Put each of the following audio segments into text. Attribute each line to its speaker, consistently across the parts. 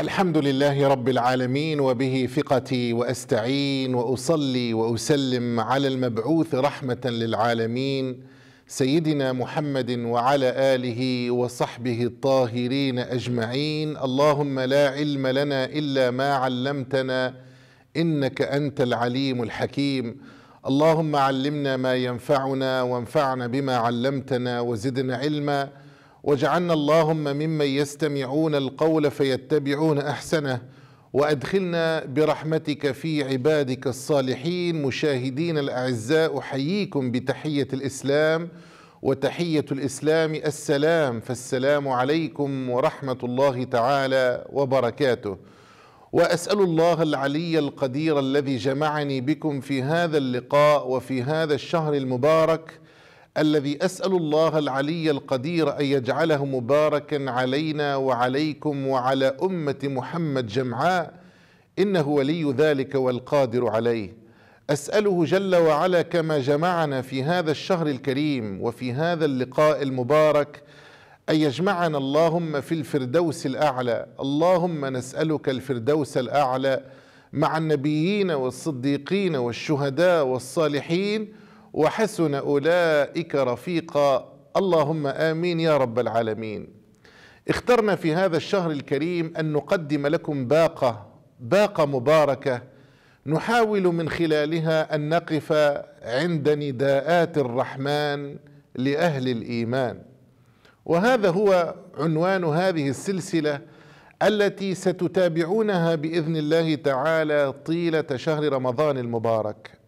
Speaker 1: الحمد لله رب العالمين وبه ثقتي واستعين واصلي واسلم على المبعوث رحمه للعالمين سيدنا محمد وعلى اله وصحبه الطاهرين اجمعين اللهم لا علم لنا الا ما علمتنا انك انت العليم الحكيم اللهم علمنا ما ينفعنا وانفعنا بما علمتنا وزدنا علما واجعلنا اللهم ممن يستمعون القول فيتبعون احسنه وادخلنا برحمتك في عبادك الصالحين مشاهدين الاعزاء احييكم بتحيه الاسلام وتحيه الاسلام السلام فالسلام عليكم ورحمه الله تعالى وبركاته واسال الله العلي القدير الذي جمعني بكم في هذا اللقاء وفي هذا الشهر المبارك الذي اسال الله العلي القدير ان يجعله مباركا علينا وعليكم وعلى امه محمد جمعاء انه ولي ذلك والقادر عليه اساله جل وعلا كما جمعنا في هذا الشهر الكريم وفي هذا اللقاء المبارك ان يجمعنا اللهم في الفردوس الاعلى اللهم نسالك الفردوس الاعلى مع النبيين والصديقين والشهداء والصالحين وحسن أولئك رفيقا اللهم آمين يا رب العالمين اخترنا في هذا الشهر الكريم أن نقدم لكم باقة باقة مباركة نحاول من خلالها أن نقف عند نداءات الرحمن لأهل الإيمان وهذا هو عنوان هذه السلسلة التي ستتابعونها بإذن الله تعالى طيلة شهر رمضان المبارك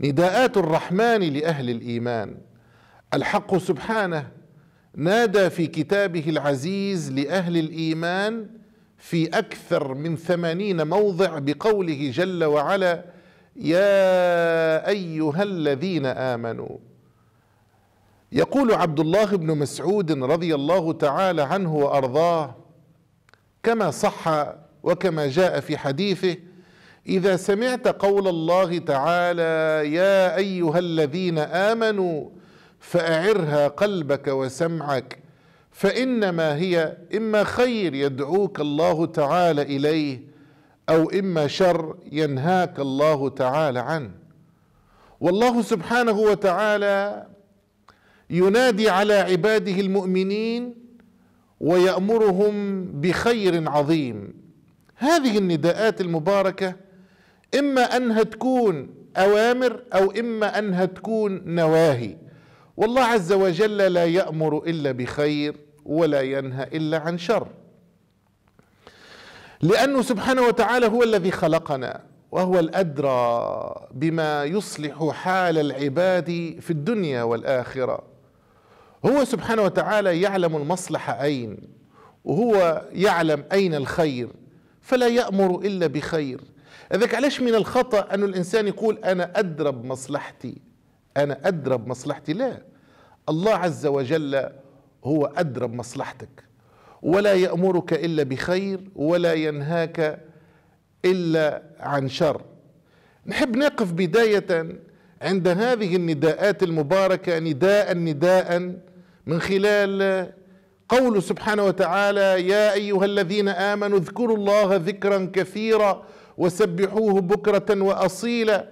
Speaker 1: نداءات الرحمن لاهل الايمان الحق سبحانه نادى في كتابه العزيز لاهل الايمان في اكثر من ثمانين موضع بقوله جل وعلا يا ايها الذين امنوا يقول عبد الله بن مسعود رضي الله تعالى عنه وارضاه كما صح وكما جاء في حديثه اذا سمعت قول الله تعالى يا ايها الذين امنوا فاعرها قلبك وسمعك فانما هي اما خير يدعوك الله تعالى اليه او اما شر ينهاك الله تعالى عنه والله سبحانه وتعالى ينادي على عباده المؤمنين ويامرهم بخير عظيم هذه النداءات المباركه اما انها تكون اوامر او اما انها تكون نواهي والله عز وجل لا يامر الا بخير ولا ينهى الا عن شر لانه سبحانه وتعالى هو الذي خلقنا وهو الادرى بما يصلح حال العباد في الدنيا والاخره هو سبحانه وتعالى يعلم المصلحه اين وهو يعلم اين الخير فلا يامر الا بخير ذاك علاش من الخطأ أن الإنسان يقول أنا أدرى بمصلحتي أنا أدرى بمصلحتي لا الله عز وجل هو أدرى بمصلحتك ولا يأمرك إلا بخير ولا ينهاك إلا عن شر نحب نقف بداية عند هذه النداءات المباركة نداء نداء من خلال قوله سبحانه وتعالى يا أيها الذين آمنوا اذكروا الله ذكرا كثيرا وسبحوه بكرة وأصيلا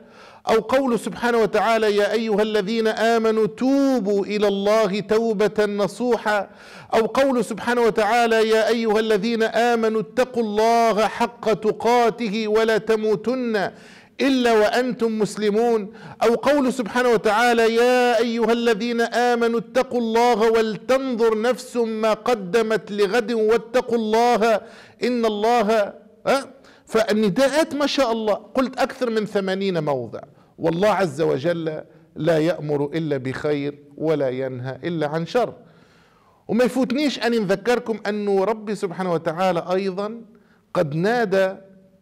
Speaker 1: أو قول سبحانه وتعالى يا أيها الذين آمنوا توبوا إلى الله توبة نصوحا أو قول سبحانه وتعالى يا أيها الذين آمنوا اتقوا الله حق تقاته ولا تموتن إلا وأنتم مسلمون أو قول سبحانه وتعالى يا أيها الذين آمنوا اتقوا الله ولتنظر نفس ما قدمت لغد واتقوا الله إن الله أه فالنداءات ما شاء الله قلت أكثر من ثمانين موضع والله عز وجل لا يأمر إلا بخير ولا ينهى إلا عن شر وما يفوتنيش أن نذكركم أن ربي سبحانه وتعالى أيضا قد نادى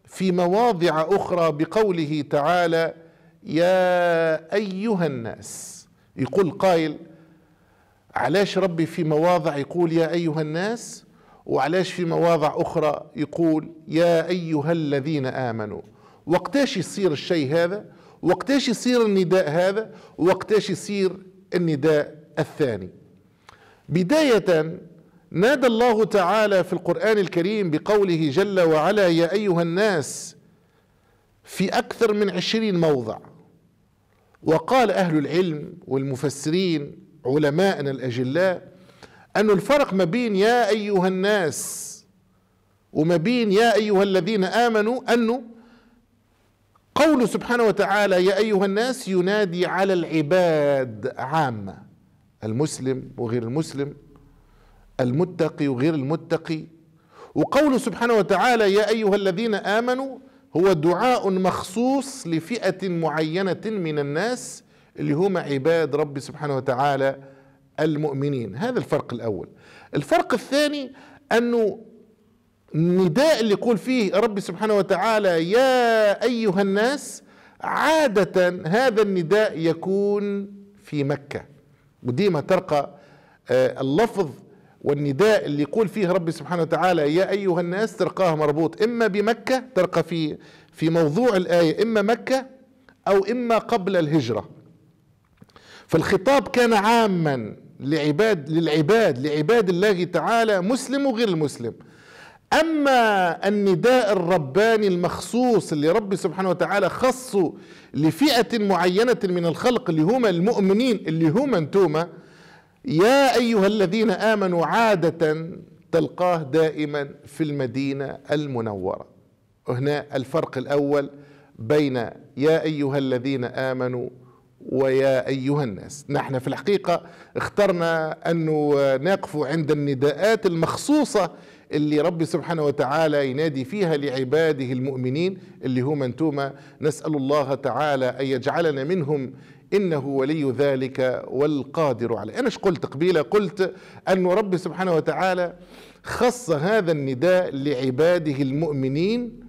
Speaker 1: في مواضع أخرى بقوله تعالى يا أيها الناس يقول قائل علاش ربي في مواضع يقول يا أيها الناس وعلاش في مواضع أخرى يقول يا أيها الذين آمنوا وقتاش يصير الشيء هذا وقتاش يصير النداء هذا وقتاش يصير النداء الثاني بداية نادى الله تعالى في القرآن الكريم بقوله جل وعلا يا أيها الناس في أكثر من عشرين موضع وقال أهل العلم والمفسرين علماءنا الأجلاء أنه الفرق ما بين يا أيها الناس وما بين يا أيها الذين آمنوا أنه قول سبحانه وتعالى يا أيها الناس ينادي على العباد عامة المسلم وغير المسلم المتقي وغير المتقي وقول سبحانه وتعالى يا أيها الذين آمنوا هو دعاء مخصوص لفئة معينة من الناس اللي هم عباد ربي سبحانه وتعالى المؤمنين هذا الفرق الأول الفرق الثاني أنه النداء اللي يقول فيه ربي سبحانه وتعالى يا أيها الناس عادة هذا النداء يكون في مكة وديما ترقى آه، اللفظ والنداء اللي يقول فيه ربي سبحانه وتعالى يا أيها الناس تلقاه مربوط إما بمكة ترقى في في موضوع الآية إما مكة أو إما قبل الهجرة فالخطاب كان عاما لعباد للعباد لعباد الله تعالى مسلم وغير المسلم أما النداء الرباني المخصوص اللي ربي سبحانه وتعالى خصه لفئة معينة من الخلق اللي هما المؤمنين اللي هما انتوما يا أيها الذين آمنوا عادة تلقاه دائما في المدينة المنورة هنا الفرق الأول بين يا أيها الذين آمنوا ويا أيها الناس نحن في الحقيقة اخترنا أن نقف عند النداءات المخصوصة اللي ربي سبحانه وتعالى ينادي فيها لعباده المؤمنين اللي هم انتم نسأل الله تعالى أن يجعلنا منهم إنه ولي ذلك والقادر عليه أنا قلت قبيلة قلت أن ربي سبحانه وتعالى خص هذا النداء لعباده المؤمنين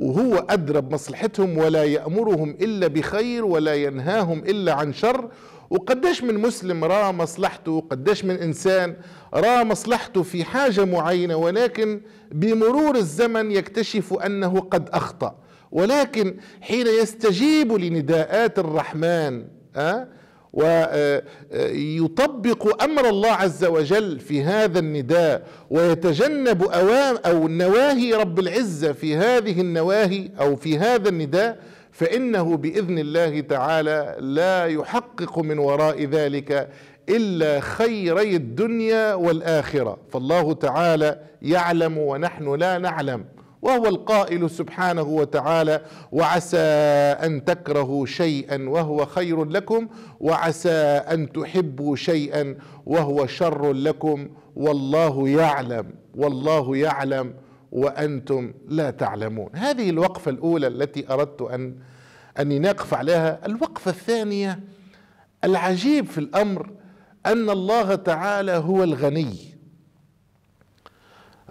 Speaker 1: وهو أدرى بمصلحتهم ولا يأمرهم إلا بخير ولا ينهاهم إلا عن شر وقديش من مسلم رأى مصلحته وقديش من إنسان رأى مصلحته في حاجة معينة ولكن بمرور الزمن يكتشف أنه قد أخطأ ولكن حين يستجيب لنداءات الرحمن أه ويطبق امر الله عز وجل في هذا النداء ويتجنب اوام او نواهي رب العزه في هذه النواهي او في هذا النداء فانه باذن الله تعالى لا يحقق من وراء ذلك الا خيري الدنيا والاخره فالله تعالى يعلم ونحن لا نعلم وهو القائل سبحانه وتعالى وعسى ان تكرهوا شيئا وهو خير لكم وعسى ان تحبوا شيئا وهو شر لكم والله يعلم والله يعلم وانتم لا تعلمون هذه الوقفه الاولى التي اردت ان اني نقف عليها الوقفه الثانيه العجيب في الامر ان الله تعالى هو الغني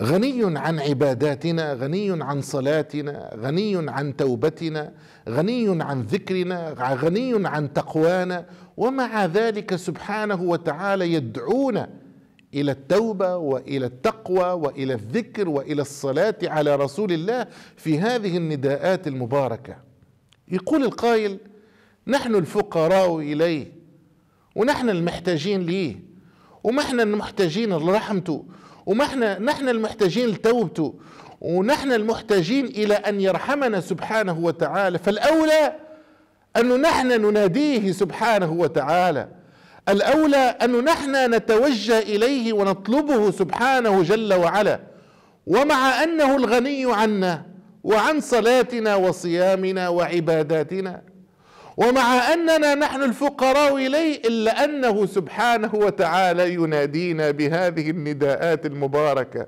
Speaker 1: غني عن عباداتنا غني عن صلاتنا غني عن توبتنا غني عن ذكرنا غني عن تقوانا ومع ذلك سبحانه وتعالى يدعونا الى التوبه والى التقوى والى الذكر والى الصلاه على رسول الله في هذه النداءات المباركه يقول القائل نحن الفقراء اليه ونحن المحتاجين ليه ومحنا المحتاجين لرحمته وما احنا نحن المحتاجين لتوبته ونحن المحتاجين الى ان يرحمنا سبحانه وتعالى فالاولى ان نحن نناديه سبحانه وتعالى الاولى ان نحن نتوجه اليه ونطلبه سبحانه جل وعلا ومع انه الغني عنا وعن صلاتنا وصيامنا وعباداتنا ومع أننا نحن الفقراء إليه إلا أنه سبحانه وتعالى ينادينا بهذه النداءات المباركة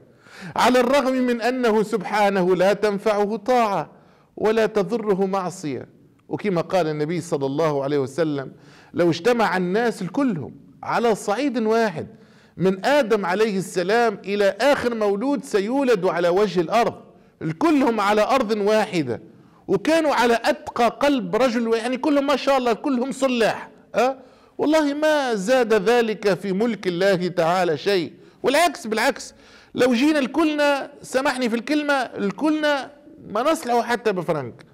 Speaker 1: على الرغم من أنه سبحانه لا تنفعه طاعة ولا تضره معصية وكما قال النبي صلى الله عليه وسلم لو اجتمع الناس كلهم على صعيد واحد من آدم عليه السلام إلى آخر مولود سيولد على وجه الأرض الكلهم على أرض واحدة وكانوا على أتقى قلب رجل يعني كلهم ما شاء الله كلهم صلاح أه؟ والله ما زاد ذلك في ملك الله تعالى شيء والعكس بالعكس لو جينا لكلنا سامحني في الكلمة لكلنا ما نصلحه حتى بفرنك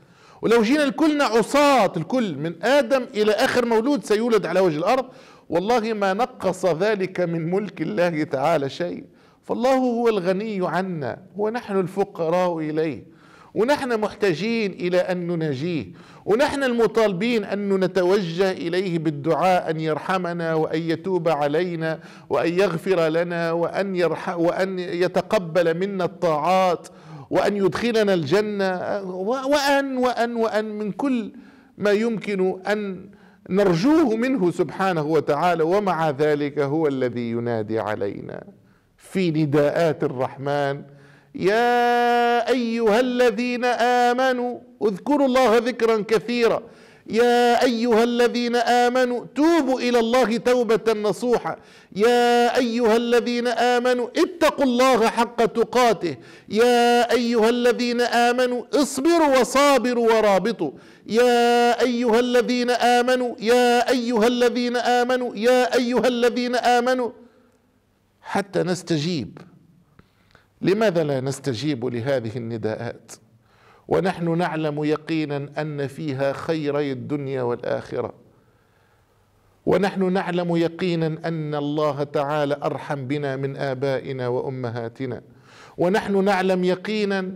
Speaker 1: ولو جينا لكلنا عصاة الكل من آدم إلى آخر مولود سيولد على وجه الأرض والله ما نقص ذلك من ملك الله تعالى شيء فالله هو الغني عنا ونحن الفقراء إليه ونحن محتاجين الى ان نناجيه ونحن المطالبين ان نتوجه اليه بالدعاء ان يرحمنا وان يتوب علينا وان يغفر لنا وان يرح وان يتقبل منا الطاعات وان يدخلنا الجنه وان وان وان من كل ما يمكن ان نرجوه منه سبحانه وتعالى ومع ذلك هو الذي ينادي علينا في نداءات الرحمن يا أيها الذين آمنوا اذكروا الله ذكرا كثيرا يا أيها الذين آمنوا توبوا إلى الله توبة نصوحة يا أيها الذين آمنوا اتقوا الله حق تقاته يا أيها الذين آمنوا اصبروا وصابروا ورابطوا يا أيها الذين آمنوا يا أيها الذين آمنوا يا أيها الذين آمنوا حتى نستجيب لماذا لا نستجيب لهذه النداءات ونحن نعلم يقينا ان فيها خيري الدنيا والاخره ونحن نعلم يقينا ان الله تعالى ارحم بنا من ابائنا وامهاتنا ونحن نعلم يقينا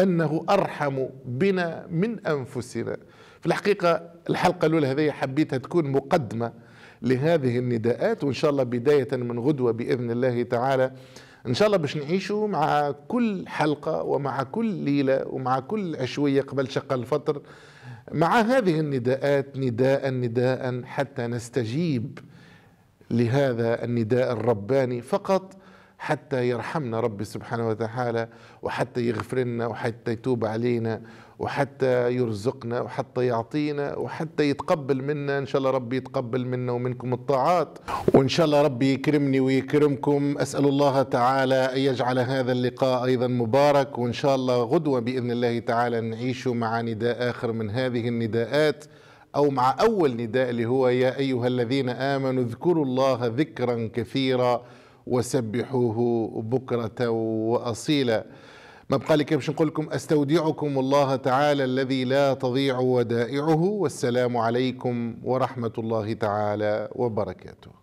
Speaker 1: انه ارحم بنا من انفسنا في الحقيقه الحلقه الاولى هذه حبيتها تكون مقدمه لهذه النداءات وان شاء الله بدايه من غدوه باذن الله تعالى ان شاء الله باش نعيشوا مع كل حلقه ومع كل ليله ومع كل عشويه قبل شق الفطر مع هذه النداءات نداء نداء حتى نستجيب لهذا النداء الرباني فقط حتى يرحمنا ربي سبحانه وتعالى وحتى يغفر لنا وحتى يتوب علينا وحتى يرزقنا وحتى يعطينا وحتى يتقبل منا ان شاء الله ربي يتقبل منا ومنكم الطاعات وان شاء الله ربي يكرمني ويكرمكم اسال الله تعالى ان يجعل هذا اللقاء ايضا مبارك وان شاء الله غدوه باذن الله تعالى نعيش مع نداء اخر من هذه النداءات او مع اول نداء اللي هو يا ايها الذين امنوا اذكروا الله ذكرا كثيرا وسبحوه بكره واصيلا ما بقى لي باش نقول لكم استودعكم الله تعالى الذي لا تضيع ودائعه والسلام عليكم ورحمه الله تعالى وبركاته